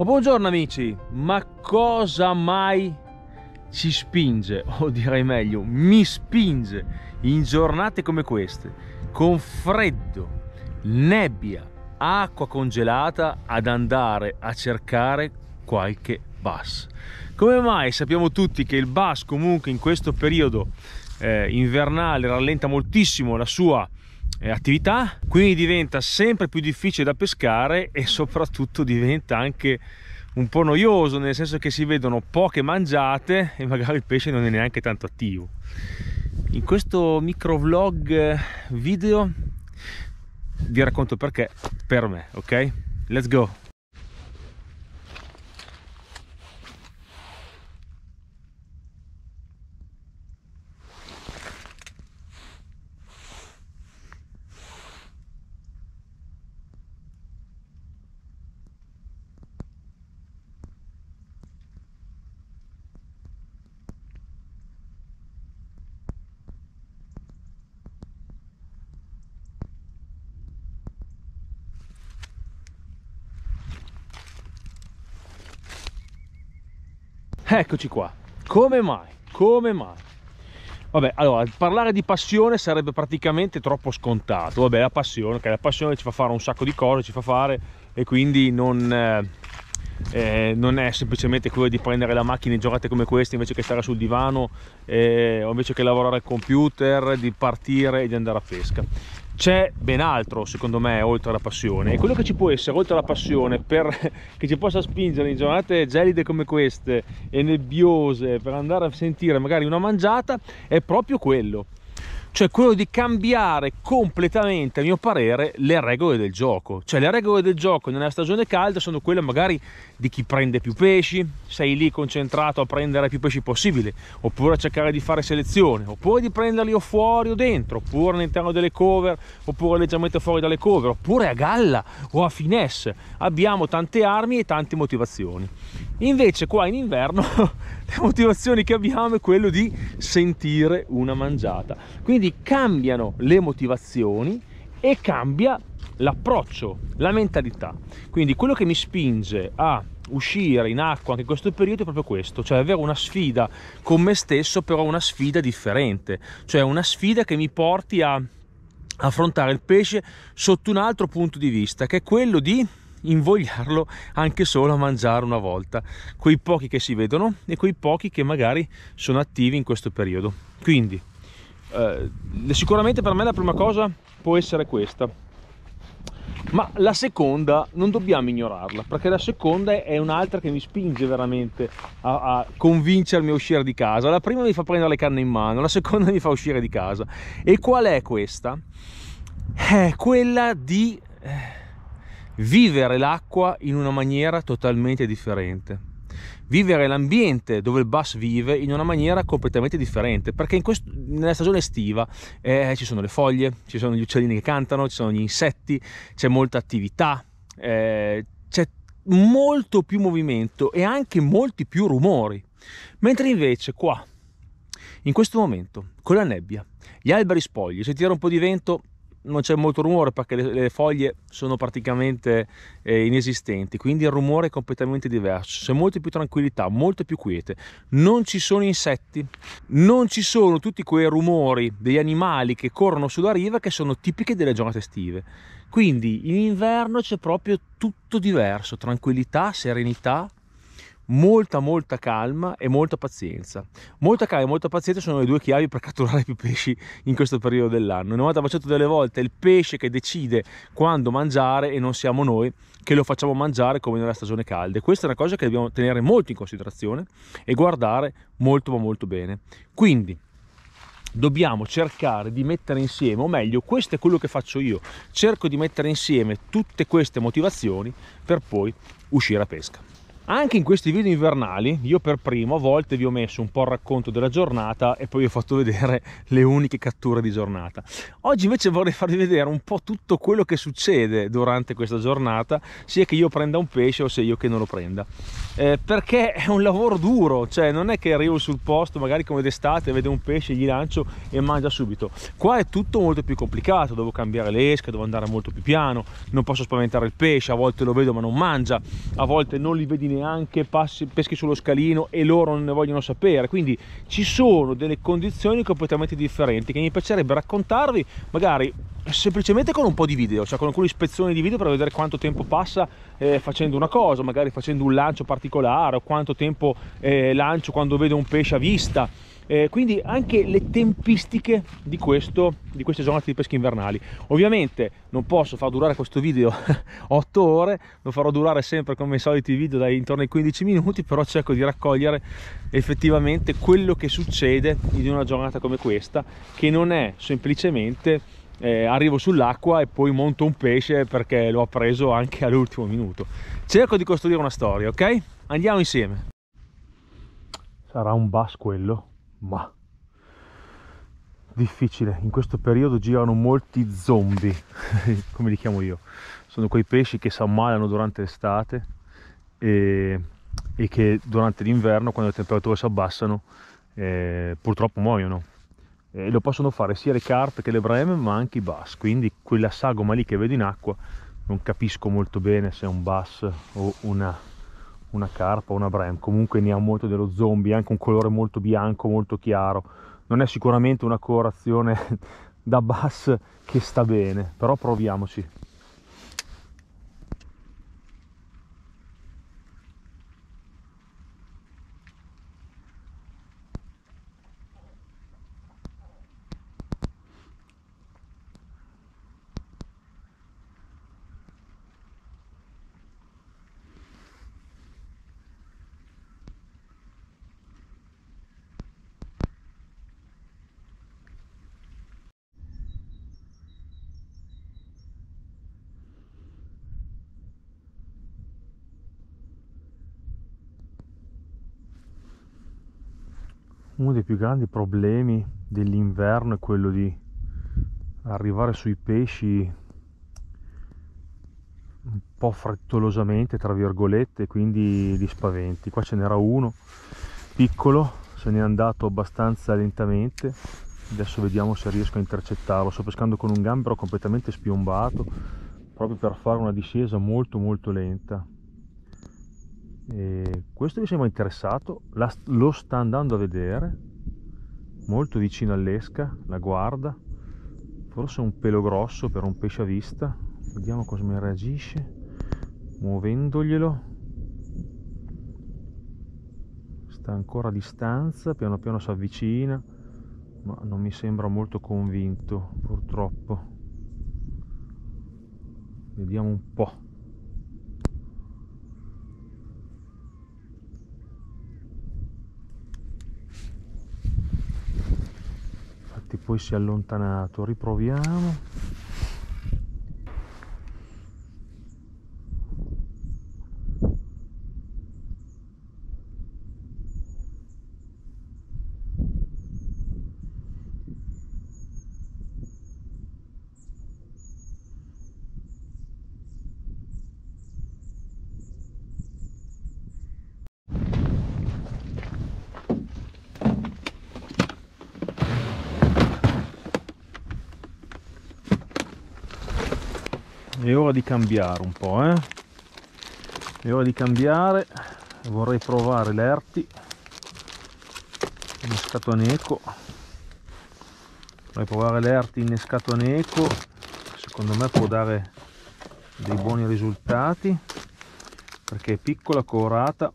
Ma buongiorno amici, ma cosa mai ci spinge, o direi meglio, mi spinge in giornate come queste, con freddo, nebbia, acqua congelata, ad andare a cercare qualche bus? Come mai sappiamo tutti che il bus comunque in questo periodo eh, invernale rallenta moltissimo la sua attività quindi diventa sempre più difficile da pescare e soprattutto diventa anche un po' noioso nel senso che si vedono poche mangiate e magari il pesce non è neanche tanto attivo in questo micro vlog eh, video vi racconto perché per me ok let's go Eccoci qua. Come mai? Come mai? Vabbè, allora, parlare di passione sarebbe praticamente troppo scontato. Vabbè, la passione, che la passione ci fa fare un sacco di cose, ci fa fare e quindi non, eh, eh non è semplicemente quello di prendere la macchina in giocate come queste invece che stare sul divano eh, o invece che lavorare al computer, di partire e di andare a pesca c'è ben altro secondo me oltre alla passione e quello che ci può essere oltre alla passione per, che ci possa spingere in giornate gelide come queste e nebbiose per andare a sentire magari una mangiata è proprio quello cioè quello di cambiare completamente, a mio parere, le regole del gioco. Cioè le regole del gioco nella stagione calda sono quelle magari di chi prende più pesci, sei lì concentrato a prendere più pesci possibile, oppure a cercare di fare selezione, oppure di prenderli o fuori o dentro, oppure all'interno delle cover, oppure leggermente fuori dalle cover, oppure a galla o a finesse. Abbiamo tante armi e tante motivazioni. Invece qua in inverno le motivazioni che abbiamo è quello di sentire una mangiata. Quindi cambiano le motivazioni e cambia l'approccio, la mentalità. Quindi quello che mi spinge a uscire in acqua anche in questo periodo è proprio questo, cioè avere una sfida con me stesso, però una sfida differente, cioè una sfida che mi porti a affrontare il pesce sotto un altro punto di vista, che è quello di invogliarlo anche solo a mangiare una volta, quei pochi che si vedono e quei pochi che magari sono attivi in questo periodo. Quindi eh, sicuramente per me la prima cosa può essere questa, ma la seconda non dobbiamo ignorarla, perché la seconda è un'altra che mi spinge veramente a, a, convincermi a uscire di casa. La prima mi fa prendere le canne in mano, la seconda mi fa uscire di casa. E qual è questa? È eh, quella di... Eh, vivere l'acqua in una maniera totalmente differente vivere l'ambiente dove il bus vive in una maniera completamente differente perché quest- nella stagione estiva eh, ci sono le foglie, ci sono gli uccellini che cantano, ci sono gli insetti, c'è molta attività, eh, c'è molto più movimento e anche molti più rumori. Mentre invece qua, in questo momento, con la nebbia, gli alberi spogli, sentire un po' di vento non c'è molto rumore perché le, le foglie sono praticamente eh, inesistenti, quindi il rumore è completamente diverso, c'è molta più tranquillità, molto più quiete, non ci sono insetti, non ci sono tutti quei rumori degli animali che corrono sulla riva che sono tipiche delle giornate estive. Quindi in inverno c'è proprio tutto diverso, tranquillità, serenità, molta molta calma e molta pazienza. Molta calma e molta pazienza sono le due chiavi per catturare più pesci in questo periodo dell'anno. 90% delle volte è il pesce che decide quando mangiare e non siamo noi che lo facciamo mangiare come nella stagione calda. E Questa è una cosa che dobbiamo tenere molto in considerazione e guardare molto ma molto bene. Quindi dobbiamo cercare di mettere insieme, o meglio, questo è quello che faccio io, cerco di mettere insieme tutte queste motivazioni per poi uscire a pesca. Anche in questi video invernali, io per primo a volte vi ho messo un po' il racconto della giornata e poi vi ho fatto vedere le uniche catture di giornata. Oggi invece vorrei farvi vedere un po' tutto quello che succede durante questa giornata, sia che io prenda un pesce o sia io che non lo prenda. Eh, perché è un lavoro duro, cioè non è che arrivo sul posto, magari come d'estate, vedo un pesce, gli lancio e mangia subito. Qua è tutto molto più complicato, devo cambiare le esche, devo andare molto più piano, non posso spaventare il pesce, a volte lo vedo ma non mangia, a volte non li vedi neanche neanche passi, peschi sullo scalino e loro non ne vogliono sapere. Quindi ci sono delle condizioni completamente differenti che mi piacerebbe raccontarvi, magari semplicemente con un po' di video, cioè con alcune ispezioni di video per vedere quanto tempo passa eh, facendo una cosa, magari facendo un lancio particolare o quanto tempo eh, lancio quando vedo un pesce a vista eh, quindi anche le tempistiche di, questo, di queste giornate di pesca invernali ovviamente non posso far durare questo video 8 ore lo farò durare sempre come i soliti video dai intorno ai 15 minuti però cerco di raccogliere effettivamente quello che succede in una giornata come questa che non è semplicemente eh, arrivo sull'acqua e poi monto un pesce perché l'ho preso anche all'ultimo minuto. Cerco di costruire una storia, ok? Andiamo insieme. Sarà un bus quello? ma difficile in questo periodo girano molti zombie come li chiamo io sono quei pesci che si ammalano durante l'estate e, e, che durante l'inverno quando le temperature si abbassano eh, purtroppo muoiono e lo possono fare sia le carpe che le breme ma anche i bass quindi quella sagoma lì che vedo in acqua non capisco molto bene se è un bass o una una carpa una brem, comunque ne ha molto dello zombie, anche un colore molto bianco, molto chiaro. Non è sicuramente una colorazione da bass che sta bene, però proviamoci. uno dei più grandi problemi dell'inverno è quello di arrivare sui pesci un po' frettolosamente tra virgolette quindi li spaventi qua ce n'era uno piccolo se n'è andato abbastanza lentamente adesso vediamo se riesco a intercettarlo sto pescando con un gambero completamente spiombato proprio per fare una discesa molto molto lenta e questo mi sembra interessato la, lo sta andando a vedere molto vicino all'esca la guarda forse un pelo grosso per un pesce a vista vediamo come reagisce muovendoglielo sta ancora a distanza piano piano si avvicina ma non mi sembra molto convinto purtroppo vediamo un po' poi si è allontanato riproviamo è ora di cambiare un po' eh? è ora di cambiare vorrei provare l'erti innescato a neco vorrei provare l'erti innescato a aneco secondo me può dare dei buoni risultati perché è piccola corata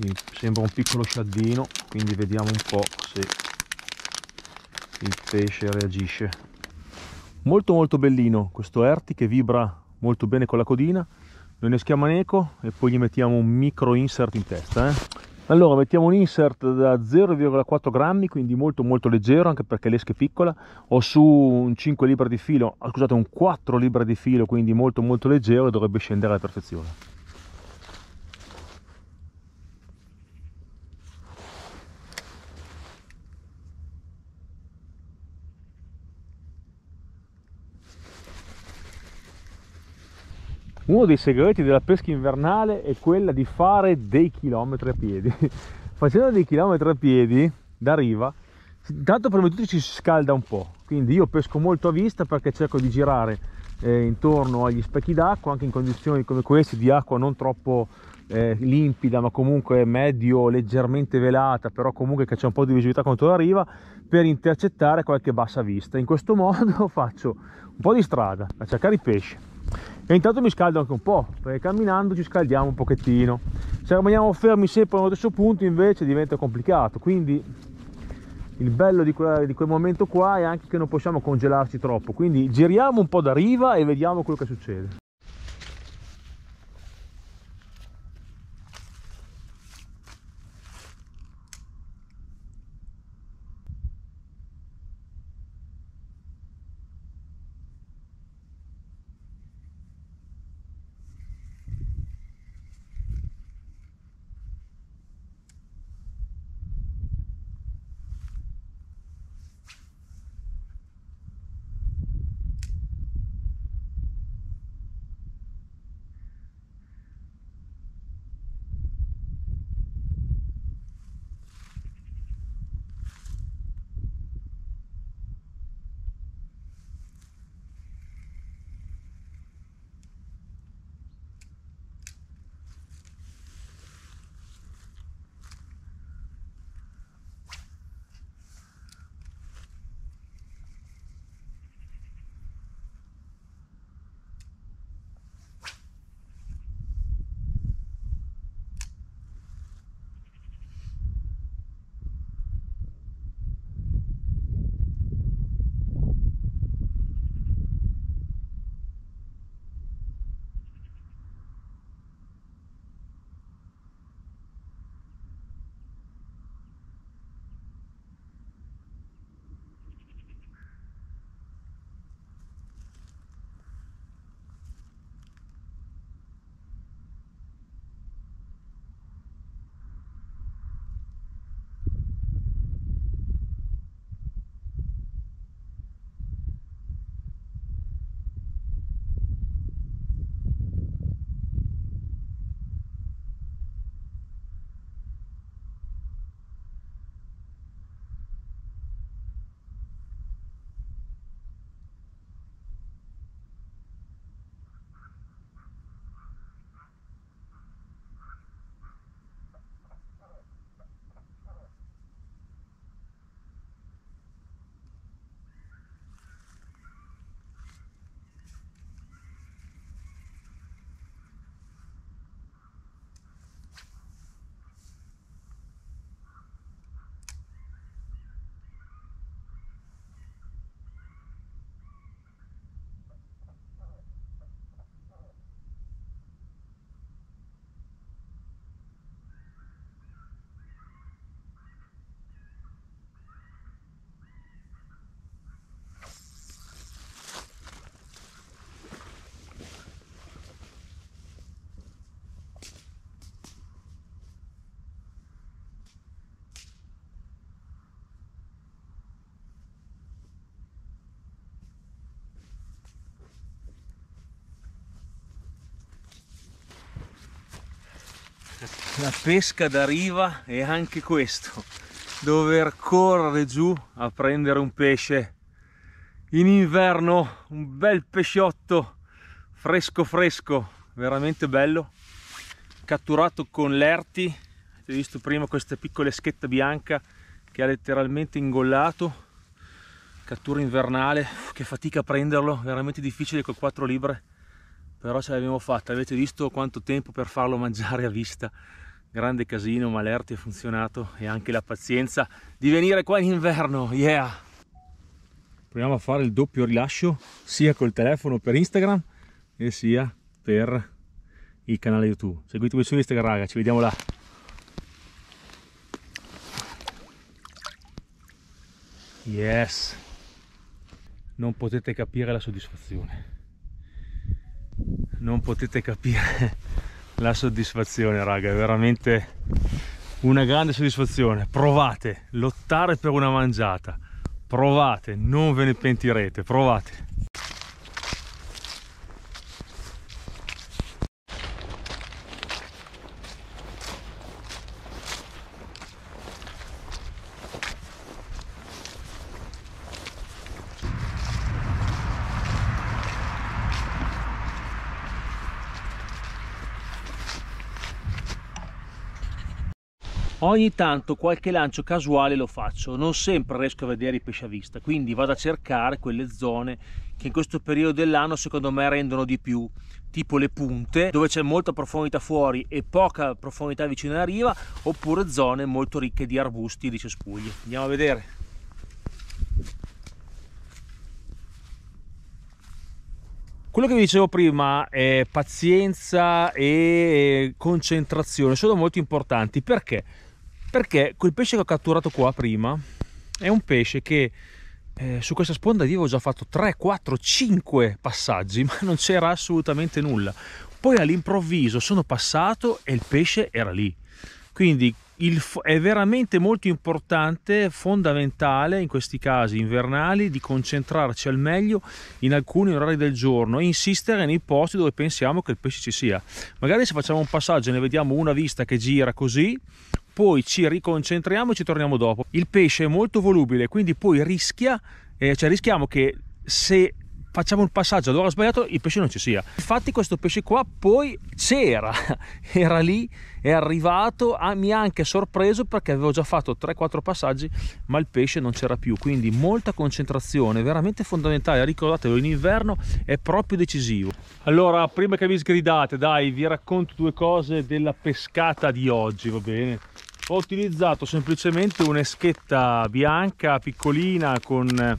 mi sembra un piccolo sciaddino quindi vediamo un po' se il pesce reagisce molto molto bellino questo Erti che vibra molto bene con la codina noi ne schiamo Eco e poi gli mettiamo un micro insert in testa eh. allora mettiamo un insert da 0,4 grammi quindi molto molto leggero anche perché l'esca è piccola ho su un 5 libbre di filo ah, scusate un 4 libbre di filo quindi molto molto leggero e dovrebbe scendere alla perfezione uno dei segreti della pesca invernale è quella di fare dei chilometri a piedi facendo dei chilometri a piedi da riva intanto prima di tutto ci si scalda un po' quindi io pesco molto a vista perché cerco di girare eh, intorno agli specchi d'acqua anche in condizioni come queste di acqua non troppo eh, limpida ma comunque medio leggermente velata però comunque che c'è un po' di visibilità contro la riva per intercettare qualche bassa vista in questo modo faccio un po' di strada a cercare i pesci e intanto mi scaldo anche un po' perché camminando ci scaldiamo un pochettino se rimaniamo fermi sempre allo stesso punto invece diventa complicato quindi il bello di, quella, di quel momento qua è anche che non possiamo congelarci troppo quindi giriamo un po' da riva e vediamo quello che succede la pesca da riva e anche questo dover correre giù a prendere un pesce in inverno un bel pesciotto fresco fresco veramente bello catturato con l'erti avete visto prima questa piccola schetta bianca che ha letteralmente ingollato cattura invernale che fatica a prenderlo veramente difficile con 4 libre però ce l'abbiamo fatta avete visto quanto tempo per farlo mangiare a vista grande casino, ma l'erti ha funzionato e anche la pazienza di venire qua in inverno, yeah! Proviamo a fare il doppio rilascio sia col telefono per Instagram e sia per il canale YouTube. Seguitemi su Instagram raga, ci vediamo là! Yes! Non potete capire la soddisfazione. Non potete capire la soddisfazione raga è veramente una grande soddisfazione provate lottare per una mangiata provate non ve ne pentirete provate Ogni tanto qualche lancio casuale lo faccio, non sempre riesco a vedere i pesci a vista, quindi vado a cercare quelle zone che in questo periodo dell'anno secondo me rendono di più, tipo le punte dove c'è molta profondità fuori e poca profondità vicino alla riva, oppure zone molto ricche di arbusti e di cespugli. Andiamo a vedere. Quello che vi dicevo prima è pazienza e concentrazione sono molto importanti perché perché quel pesce che ho catturato qua prima è un pesce che eh, su questa sponda io avevo già fatto 3, 4, 5 passaggi ma non c'era assolutamente nulla poi all'improvviso sono passato e il pesce era lì quindi il, è veramente molto importante, fondamentale in questi casi invernali, di concentrarci al meglio in alcuni orari del giorno e insistere nei posti dove pensiamo che il pesce ci sia. Magari se facciamo un passaggio e ne vediamo una vista che gira così, poi ci riconcentriamo e ci torniamo dopo. Il pesce è molto volubile, quindi poi rischia, eh, cioè rischiamo che se facciamo il passaggio allora ho sbagliato il pesce non ci sia infatti questo pesce qua poi c'era era lì è arrivato ah, mi ha anche sorpreso perché avevo già fatto 3-4 passaggi ma il pesce non c'era più quindi molta concentrazione veramente fondamentale ricordatelo in inverno è proprio decisivo allora prima che vi sgridate dai vi racconto due cose della pescata di oggi va bene ho utilizzato semplicemente un'eschetta bianca piccolina con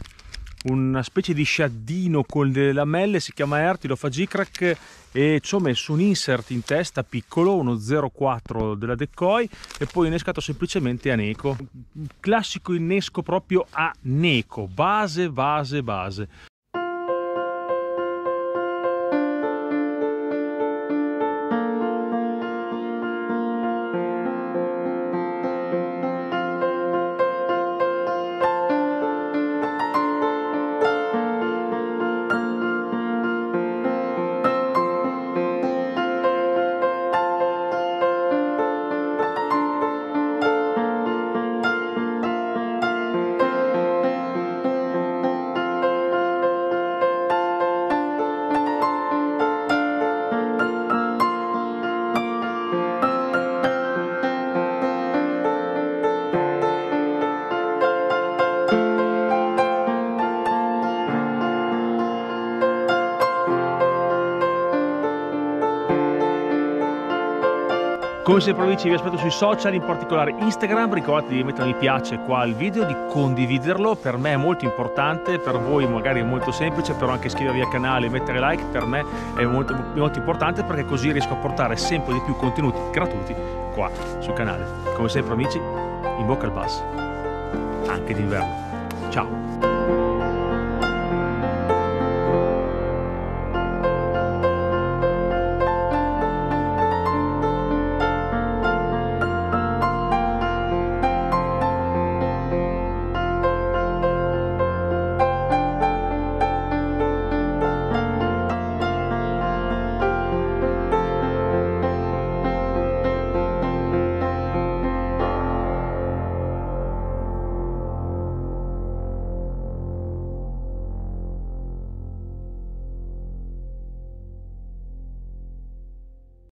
una specie di sciaddino con delle lamelle, si chiama Ertilo G-crack e ci ho messo un insert in testa piccolo, uno 04 della Decoy e poi innescato semplicemente a Neco. Classico innesco proprio a Neco, base, base, base. Come sempre Provincia vi aspetto sui social, in particolare Instagram, ricordatevi di mettere mi piace qua al video, di condividerlo, per me è molto importante, per voi magari è molto semplice, però anche iscrivervi al canale e mettere like per me è molto, molto importante perché così riesco a portare sempre di più contenuti gratuiti qua sul canale. Come sempre amici, in bocca al bus, anche d'inverno. Ciao!